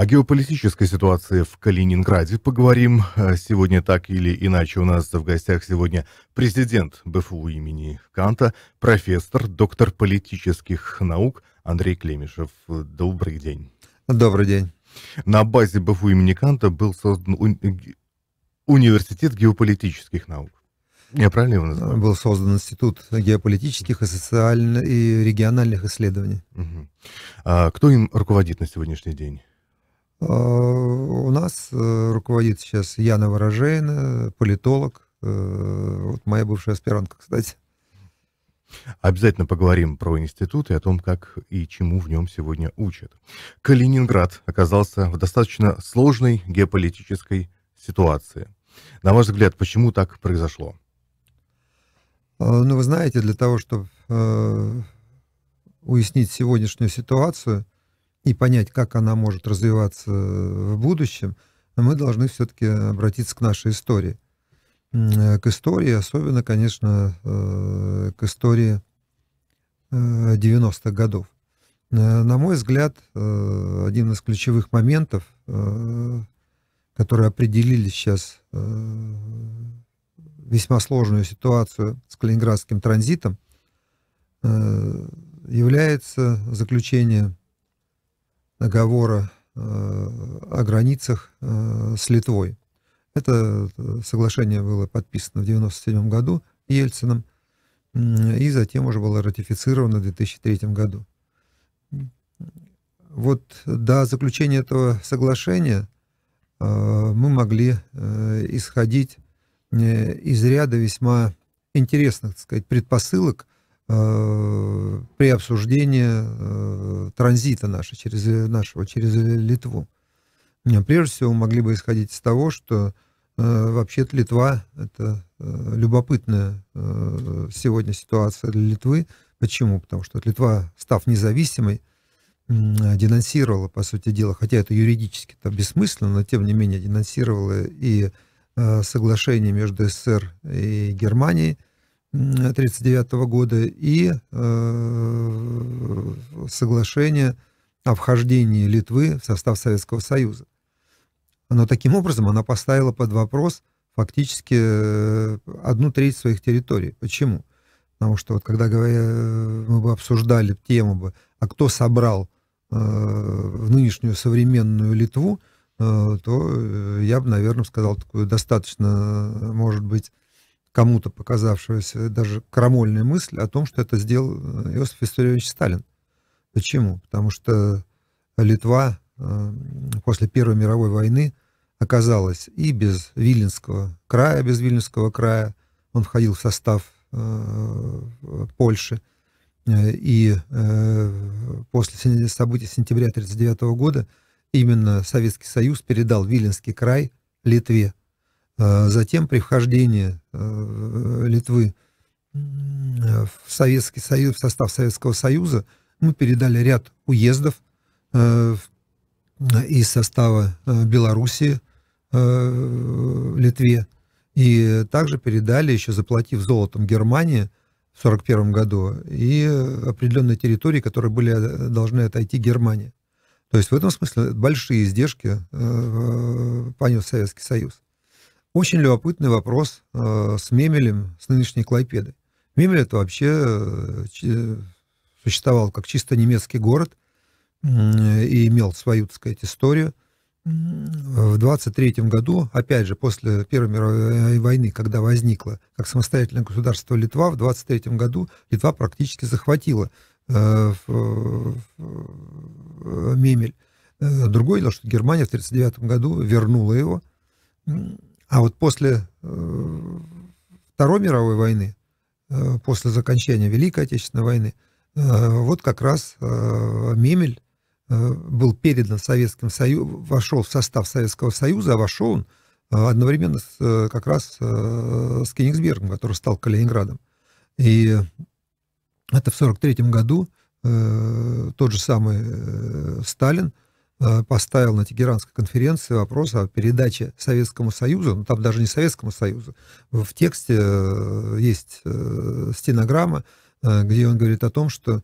О геополитической ситуации в Калининграде поговорим. Э, сегодня так или иначе у нас в гостях сегодня президент БФУ имени Канта, профессор, доктор политических наук Андрей Клемишев. Добрый день. Добрый день. На базе БФУ имени Канта был создан уни- университет геополитических наук. Я правильно его называю? Был создан Институт геополитических и социально- и региональных исследований. Угу. А кто им руководит на сегодняшний день? Э, у нас э, руководит сейчас Яна Ворожейна, политолог. Э, вот моя бывшая аспирантка, кстати. Обязательно поговорим про институт и о том, как и чему в нем сегодня учат. Калининград оказался в достаточно сложной геополитической ситуации. На ваш взгляд, почему так произошло? Ну, вы знаете, для того, чтобы э, уяснить сегодняшнюю ситуацию, и понять, как она может развиваться э, в будущем, мы должны все-таки обратиться к нашей истории. К истории, особенно, конечно, э, к истории 90-х э, годов. На мой взгляд, один из ключевых моментов, которые определили сейчас весьма сложную ситуацию с Калининградским транзитом, является заключение договора э, о границах э, с Литвой. Это э, соглашение было подписано в 1997 году Ельцином и затем уже было ратифицировано в 2003 году. Вот до заключения этого соглашения мы могли исходить из ряда весьма интересных так сказать, предпосылок при обсуждении транзита э, нашего через, нашего э, через Литву. Прежде всего, могли бы исходить из того, что э, вообще-то Литва — это э, любопытная э, сегодня ситуация для Литвы. Почему? Потому что Литва, став независимой, денонсировала, по сути дела, хотя это юридически там бессмысленно, но тем не менее денонсировала и э, соглашение между СССР и Германией, 1939 года и э, соглашение о вхождении Литвы в состав Советского Союза. Но таким образом она поставила под вопрос фактически э, одну треть своих территорий. Почему? Потому что вот когда говоря, э, мы бы обсуждали тему бы, а кто собрал э, в нынешнюю современную Литву, э, то э, я бы, наверное, сказал такую достаточно, может быть, кому-то показавшегося э, даже крамольная мысль о том, что это сделал э, Иосиф Виссарионович Сталин. Почему? Потому что Литва э, после Первой мировой войны оказалась и без Виленского края, без Вильнюсского края, он входил в состав Польши, и после событий сентября 1939 года именно Советский Союз передал Виленский край Литве – Э, затем при вхождении э, Литвы в Советский Союз, в состав Советского Союза, мы передали ряд уездов э, из состава Белоруссии Литве. И также передали, еще заплатив золотом Германии в сорок первом году, и определенные территории, которые были, должны отойти Германии. То есть в этом смысле большие издержки понес Советский Союз. Очень любопытный вопрос э, с Мемелем, с нынешней Клайпедой. Мемель это вообще э, существовал как чисто немецкий город э, и имел свою, так сказать, историю. В 23 году, опять же, после Первой мировой войны, когда возникла как самостоятельное государство Литва, в 23 году Литва практически захватила э, в, в, Мемель. Э, другое дело, что Германия в 1939 году вернула его, а вот после э, Второй мировой войны, э, после закончания Великой Отечественной войны, э, вот как раз Мемель был передан Советским Союзом, вошел в состав Советского Союза, а вошел он одновременно с, как раз с Кенигсбергом, который стал Калининградом. И это в 1943 году тот же самый Сталин – Э, поставил на Тегеранской конференции вопрос о передаче Советскому Союзу, ну там даже не Советскому Союзу, в тексте э, есть э, стенограмма, где он говорит о том, что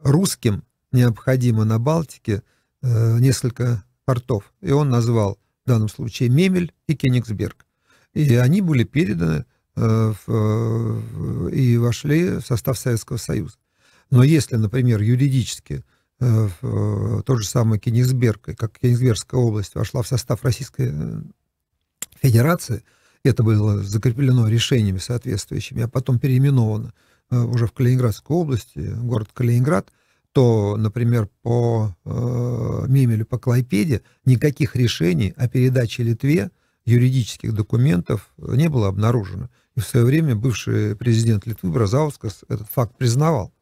русским необходимо на Балтике несколько портов. И он назвал в данном случае Мемель и Кенигсберг. И они были переданы в, и вошли в состав Советского Союза. Но если, например, юридически Э, э, тот же самый Кенигсберг, как Кенигсбергская область вошла в состав Российской э, Федерации, это было закреплено решениями соответствующими, а потом переименовано уже в Калининградской области, город Калининград, то, например, по э, Мемелю, по Клайпеде никаких решений о передаче Литве юридических документов не было обнаружено. И в свое время бывший президент Литвы Бразаускас этот факт признавал.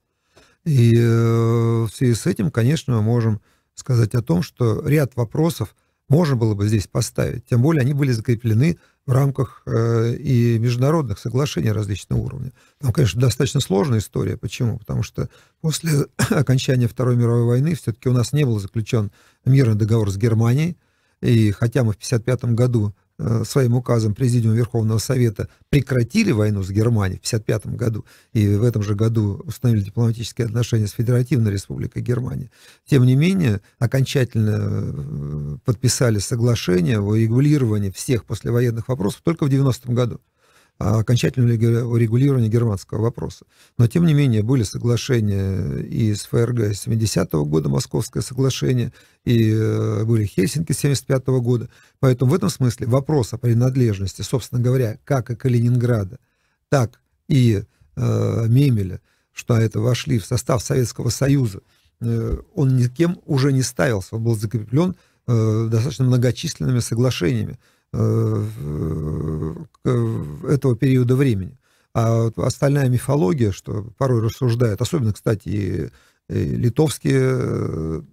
И э, в связи с этим, конечно, мы можем сказать о том, что ряд вопросов можно было бы здесь поставить. Тем более они были закреплены в рамках э, и международных соглашений различного уровня. Там, конечно, достаточно сложная история. Почему? Потому что после окончания Второй мировой войны все-таки у нас не был заключен мирный договор с Германией. И хотя мы в 1955 году Э, своим указом Президиум Верховного Совета прекратили войну с Германией в 1955 году и в этом же году установили дипломатические отношения с Федеративной Республикой Германия, тем не менее окончательно э, подписали соглашение о регулировании всех послевоенных вопросов только в 1990 году. А окончательного урегулирования германского вопроса. Но, тем не менее, были соглашения и с ФРГ 70-го года, Московское соглашение, и э, были Хельсинки 75-го года. Поэтому в этом смысле вопрос о принадлежности, собственно говоря, как и Калининграда, так и э, Мемеля, что это вошли в состав Советского Союза, э, он никем уже не ставился, он был закреплен э, достаточно многочисленными соглашениями. Э, э, э, этого периода времени. А остальная мифология, что порой рассуждает, особенно, кстати, и литовские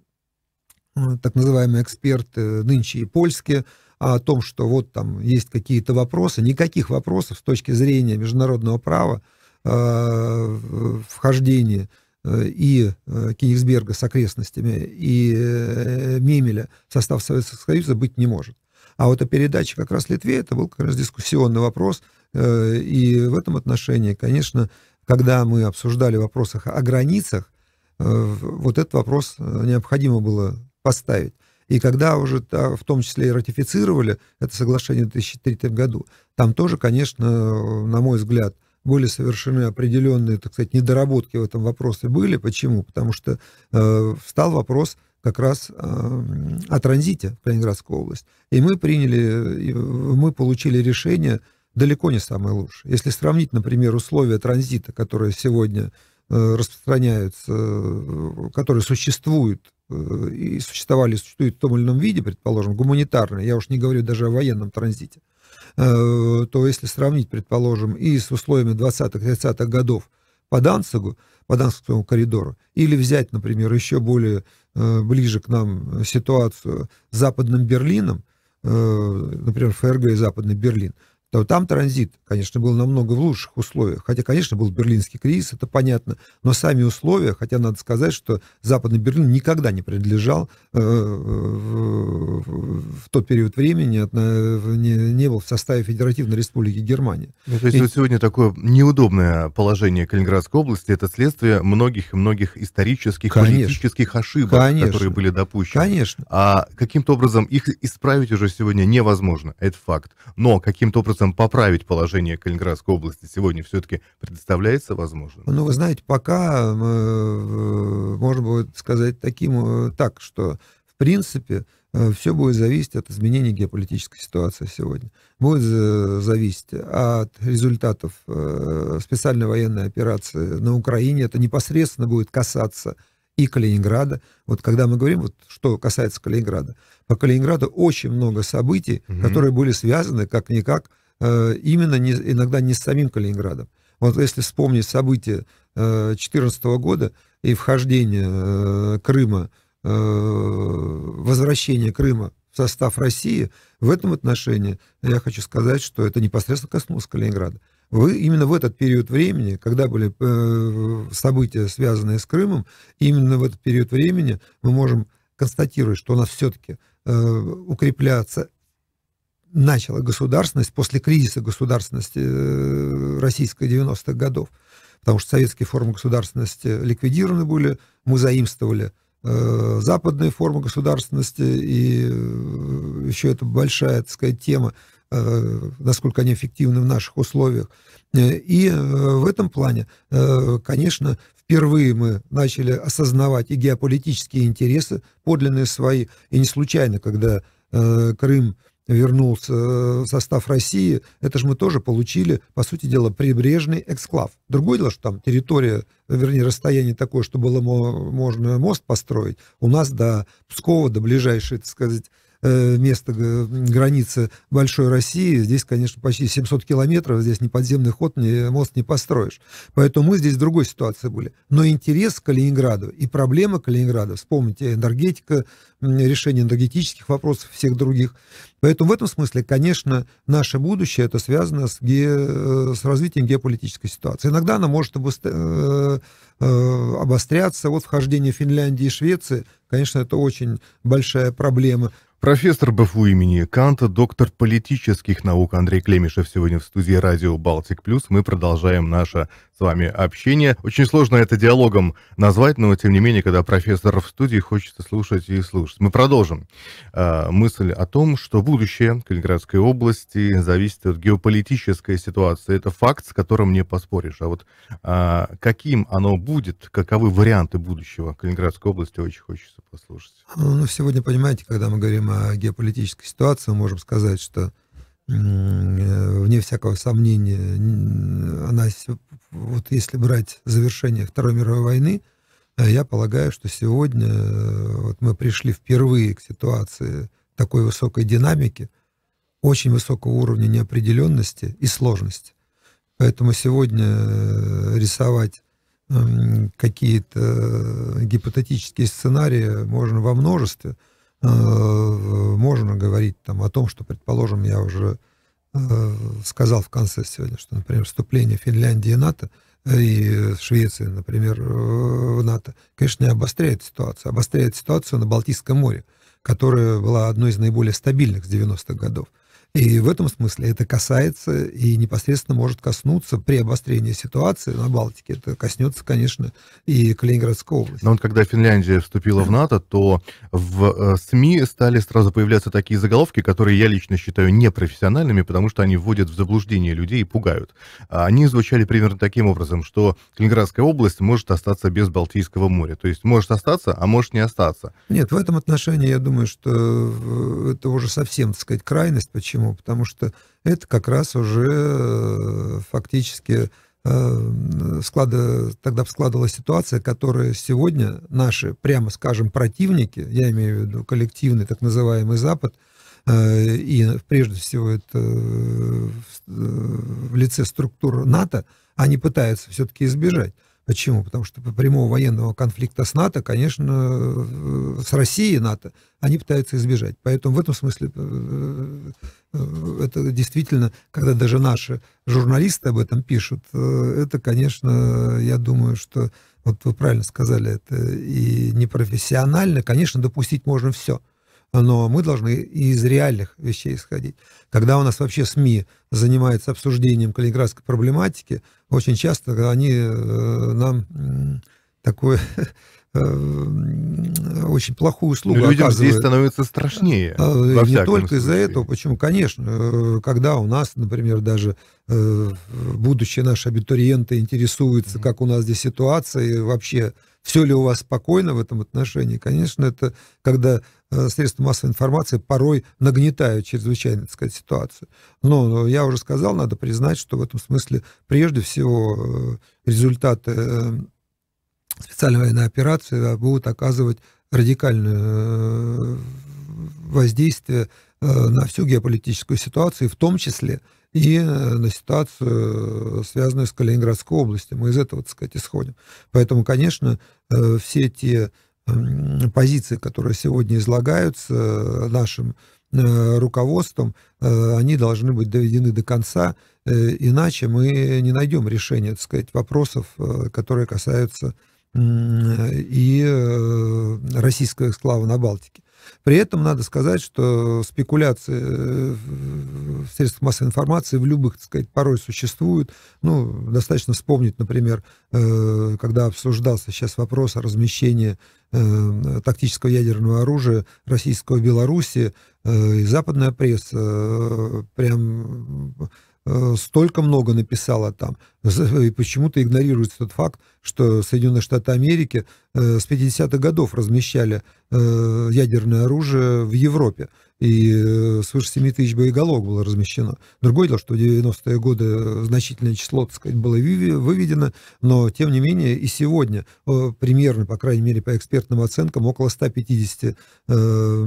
так называемые эксперты, нынче и польские, о том, что вот там есть какие-то вопросы, никаких вопросов с точки зрения международного права э, вхождения и Кенигсберга с окрестностями, и Мемеля в состав Советского Союза быть не может. А вот о передаче как раз Литве это был как раз дискуссионный вопрос. Э, и в этом отношении, конечно, когда мы обсуждали вопросы о границах, э, вот этот вопрос э, необходимо было поставить. И когда уже в том числе и ратифицировали это соглашение в 2003 году, там тоже, конечно, на мой взгляд, были совершены определенные, так сказать, недоработки в этом вопросе были. Почему? Потому что э, встал вопрос как раз а, о транзите в Калининградскую область. И мы приняли, мы получили решение далеко не самое лучшее. Если сравнить, например, условия транзита, которые сегодня э, распространяются, э, которые существуют э, и существовали, существуют в том или ином виде, предположим, гуманитарные, я уж не говорю даже о военном транзите, то если сравнить, предположим, и с условиями 20-30-х годов, по Данцигу, по Данцигскому коридору, или взять, например, еще более э, ближе к нам ситуацию с Западным Берлином, э, например, ФРГ и Западный Берлин, то там транзит, конечно, был намного в лучших условиях. Хотя, конечно, был берлинский кризис, это понятно, но сами условия, хотя надо сказать, что Западный Берлин никогда не принадлежал э, э, в, тот период времени, не, был в составе Федеративной Республики Германии. Ну, то есть и... вот сегодня такое неудобное положение Калининградской области, это следствие многих и многих исторических, конечно. политических ошибок, конечно. которые были допущены. Конечно. А каким-то образом их исправить уже сегодня невозможно, это факт. Но каким-то образом образом поправить положение Калининградской области сегодня все-таки предоставляется возможно? Ну, вы знаете, пока э, можно будет сказать таким, э, так, что в принципе э, все будет зависеть от изменения геополитической ситуации сегодня. Будет э, зависеть от результатов специальной военной операции на Украине. Это непосредственно будет касаться и Калининграда. Вот когда мы говорим, вот что касается Калининграда, по Калининграду очень много событий, угу. которые были связаны как-никак Э, именно не, иногда не с самим Калининградом. Вот если вспомнить события 2014 э, года и вхождение э, Крыма, возвращение Крыма в состав России, в этом отношении я хочу сказать, что это непосредственно коснулось Калининграда. Вы именно в этот период времени, когда были события, связанные с Крымом, именно в этот период времени мы можем констатировать, что у нас все-таки укрепляется начало государственность, после кризиса государственности э, российской 90-х годов, потому что советские формы государственности ликвидированы были, мы заимствовали э, западные формы государственности, и э, еще это большая, так сказать, тема, э, насколько они эффективны в наших условиях. Э, и в этом плане, конечно, впервые мы начали осознавать и геополитические интересы, подлинные свои, и не случайно, когда Крым вернулся э, в состав России, это же мы тоже получили, по сути дела, прибрежный эксклав. Другое дело, что там территория, вернее, расстояние такое, что было можно мост построить. У нас до Пскова, до ближайшей, так сказать, Э, место границы большой России. Здесь, конечно, почти 700 километров, здесь ни подземный ход, ни мост не построишь. Поэтому мы здесь в другой ситуации были. Но интерес к Калининграду и проблема Калининграда, вспомните, энергетика, решение энергетических вопросов, всех других. Поэтому в этом смысле, конечно, наше будущее, это связано с, ге... Э, с развитием геополитической ситуации. Иногда она может э, обостряться. Вот вхождение Финляндии и Швеции, конечно, это очень большая проблема. Профессор БФУ имени Канта, доктор политических наук Андрей Клемишев сегодня в студии радио «Балтик Плюс». Мы продолжаем наше с вами общение. Очень сложно это диалогом назвать, но тем не менее, когда профессор в студии, хочется слушать и слушать. Мы продолжим а, мысль о том, что будущее Калининградской области зависит от геополитической ситуации. Это факт, с которым не поспоришь. А вот а, каким оно будет, каковы варианты будущего Калининградской области, очень хочется послушать. Ну, ну, сегодня, понимаете, когда мы говорим о геополитической ситуации, мы можем сказать, что Э, вне всякого сомнения, она, вот если брать завершение Второй мировой войны, э, я полагаю, что сегодня э, вот мы пришли впервые к ситуации такой высокой динамики, очень высокого уровня неопределенности и сложности. Поэтому сегодня рисовать какие-то гипотетические сценарии можно во множестве, Э, можно говорить там, о том, что, предположим, я уже э, сказал в конце сегодня, что, например, вступление Финляндии и НАТО э, и Швеции, например, в НАТО, конечно, не обостряет ситуацию. Обостряет ситуацию на Балтийском море, которая была одной из наиболее стабильных с 90-х годов. И в этом смысле это касается и непосредственно может коснуться при обострении ситуации на Балтике. Это коснется, конечно, и Калининградской области. Но вот когда Финляндия вступила в НАТО, то в э, СМИ стали сразу появляться такие заголовки, которые я лично считаю непрофессиональными, потому что они вводят в заблуждение людей и пугают. А они звучали примерно таким образом, что Калининградская область может остаться без Балтийского моря. То есть может остаться, а может не остаться. Нет, в этом отношении я думаю, что это уже совсем, так сказать, крайность. Почему? Почему? Потому что это как раз уже э, фактически э, склада, тогда складывалась ситуация, которая сегодня наши, прямо скажем, противники, я имею в виду коллективный так называемый Запад, э, и прежде всего это в лице структур НАТО, они пытаются все-таки избежать. Почему? Потому что по прямого военного конфликта с НАТО, конечно, э, с Россией НАТО, они пытаются избежать. Поэтому в этом смысле э, э, это действительно, когда даже наши журналисты об этом пишут, это, конечно, я думаю, что вот вы правильно сказали, это и непрофессионально, конечно, допустить можно все но мы должны и из реальных вещей исходить. Когда у нас вообще СМИ занимается обсуждением калининградской проблематики, очень часто э, они э, нам такое э, очень плохую услугу оказывают. людям здесь становится страшнее. А, не только из-за этого, почему, конечно, когда у нас, например, даже будущие наши абитуриенты интересуются, как у нас здесь ситуация и вообще все ли у вас спокойно в этом отношении, конечно, это когда Э, средства массовой информации порой нагнетают чрезвычайно, так сказать, ситуацию. Но э, я уже сказал, надо признать, что в этом смысле прежде всего э, результаты специальной военной операции будут оказывать радикальное воздействие на всю геополитическую ситуацию, в том числе и на ситуацию, связанную с Калининградской областью. Мы из этого, так сказать, исходим. Поэтому, конечно, все те позиции, которые сегодня излагаются нашим э, руководством, э, они должны быть доведены до конца, э, иначе мы не найдем решения, так сказать, вопросов, которые касаются и российского эксклава на Балтике. При этом надо сказать, что спекуляции средств массовой информации, в любых, так сказать, порой существуют. Ну, достаточно вспомнить, например, э, когда обсуждался сейчас вопрос о размещении э, тактического ядерного оружия российского Беларуси, э, и западная пресса э, прям э, столько много написала там. И почему-то игнорируется тот факт, что Соединенные Штаты Америки э, с 50-х годов размещали ядерное оружие в Европе и э, свыше 7 тысяч боеголовок было размещено. Другое дело, что в 90-е годы значительное число, так сказать, было выведено, но, тем не менее, и сегодня э, примерно, по крайней мере, по экспертным оценкам, около 150 э,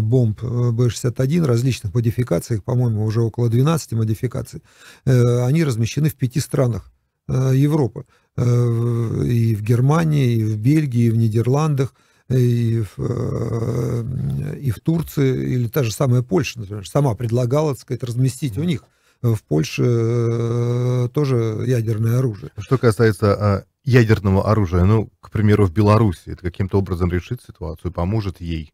бомб Б-61 различных модификаций, по-моему, уже около 12 модификаций, они размещены в пяти странах Европы. И в Германии, и в Бельгии, и в Нидерландах – и в, э, и в Турции, или та же самая Польша, например, сама предлагала, так сказать, разместить у них в Польше э, тоже ядерное оружие. Что касается а, ядерного оружия, ну, к примеру, в Беларуси, это каким-то образом решит ситуацию, поможет ей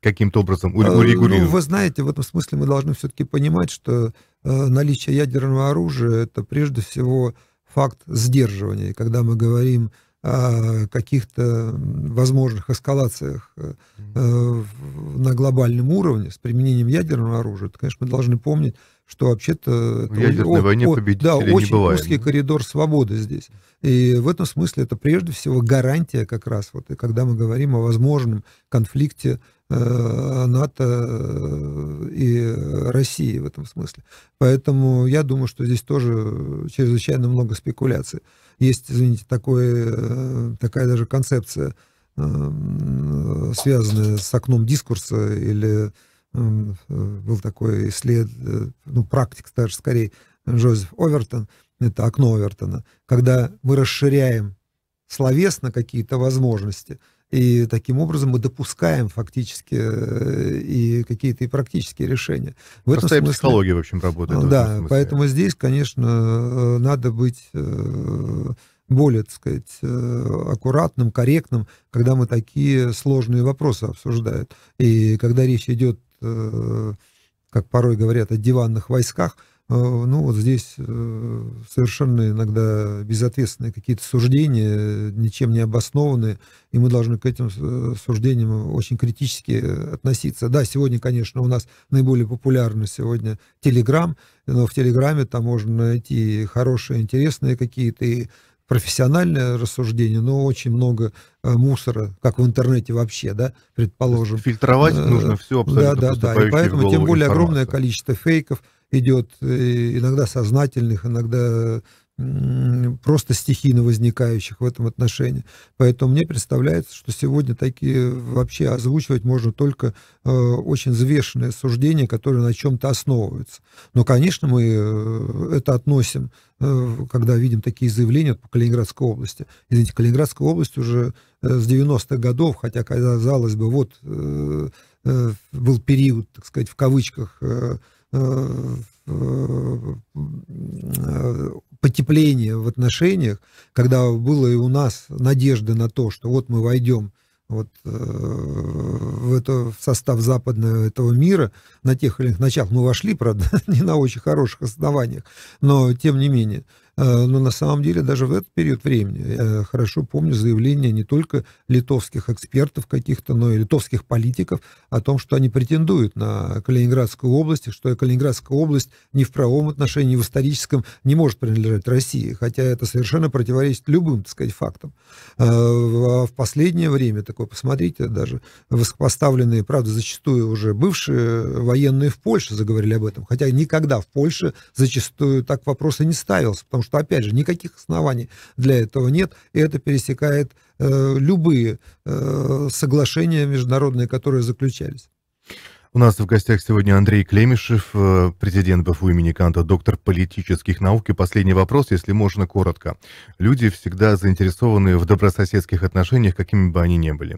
каким-то образом урегулировать? Э, ну, вы знаете, в этом смысле мы должны все-таки понимать, что наличие ядерного оружия – это прежде всего факт сдерживания. Когда мы говорим о каких-то возможных эскалациях э, на глобальном уровне с применением ядерного оружия, то, конечно, мы должны помнить, что вообще-то... ядерной войне победителей да, не бывает. узкий коридор свободы здесь. И в этом смысле это прежде всего гарантия как раз, вот, и когда мы говорим о возможном конфликте э, НАТО э, и России в этом смысле. Поэтому я думаю, что здесь тоже чрезвычайно много спекуляций. Есть, извините, такое, э, такая даже концепция, эм, связанная с окном дискурса, или эм, был такой след, э, ну, практик даже скорее, Джозеф Овертон, это окно Овертона, когда мы расширяем словесно какие-то возможности – и таким образом мы допускаем фактически э, и какие-то и практические решения. В Простая этом смысле, психология, в общем, работает. Да, в поэтому здесь, конечно, э, надо быть э, более, так сказать, аккуратным, корректным, когда мы такие сложные вопросы обсуждаем. И когда речь идет, как порой говорят, о диванных войсках – Э, ну вот здесь э, совершенно иногда безответственные какие-то суждения, э, ничем не обоснованные, и мы должны к этим суждениям очень критически относиться. Да, сегодня, конечно, у нас наиболее популярны сегодня Телеграм, но в Телеграме там можно найти хорошие, интересные какие-то и профессиональное рассуждение, но очень много мусора, как в интернете вообще, да, предположим. Фильтровать нужно все абсолютно. Да, да, да. И поэтому тем более информация. огромное количество фейков, идет э, иногда сознательных, иногда просто стихийно возникающих в этом отношении. Поэтому мне представляется, что сегодня такие вообще озвучивать можно только э, очень взвешенные суждения, которые на чем-то основываются. Но, конечно, мы э, это относим, э, когда видим такие заявления по Калининградской области. Извините, Калининградская область уже э, с 90-х годов, хотя, казалось бы, вот э, э, был период, так сказать, в кавычках, э, Э, э, э, потепление в отношениях, когда было и у нас надежда на то, что вот мы войдем вот, в, это, в состав западного этого мира на тех или иных началах. Мы вошли, правда, не на очень хороших основаниях, но тем не менее. Э, но на самом деле даже в этот период времени я э, хорошо помню заявления не только литовских экспертов каких-то, но и литовских политиков о том, что они претендуют на Калининградскую область, что Калининградская область ни в правом отношении, ни в историческом не может принадлежать России, хотя это совершенно противоречит любым, так сказать, фактам. Э, а в последнее время, такое, посмотрите, даже высокопоставленные, правда, зачастую уже бывшие военные в Польше заговорили об этом, хотя никогда в Польше зачастую так вопрос и не ставился, потому что что, опять же, никаких оснований для этого нет, и это пересекает э, любые э, соглашения международные, которые заключались. У нас в гостях сегодня Андрей Клемишев, э, президент БФУ имени Канта, доктор политических наук. И последний вопрос, если можно, коротко. Люди всегда заинтересованы в добрососедских отношениях, какими бы они ни были.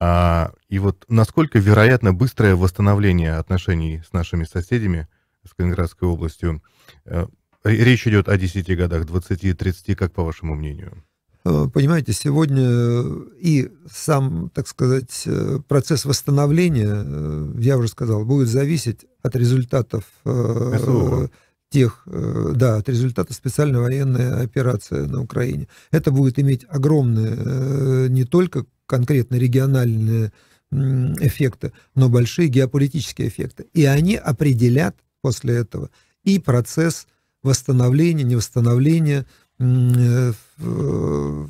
А, и вот насколько вероятно быстрое восстановление отношений с нашими соседями, с Калининградской областью, э, Речь идет о 10 годах, 20-30, как по вашему мнению? Э, понимаете, сегодня э, и сам, так сказать, э, процесс восстановления, я уже сказал, будет зависеть от результатов СУ. тех, да, от результатов специальной военной операции на Украине. Это будет иметь огромные не только конкретно региональные эффекты, но большие геополитические эффекты. И они определят после этого и процесс восстановления, невосстановления э, э,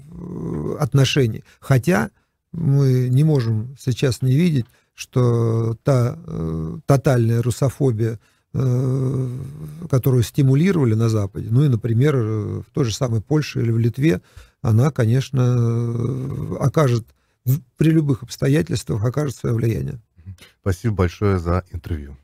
отношений. Хотя мы не можем сейчас не видеть, что та э, тотальная русофобия, э, которую стимулировали на Западе, ну и, например, э, в той же самой Польше или в Литве, она, конечно, окажет при любых обстоятельствах окажет свое влияние. Спасибо большое за интервью.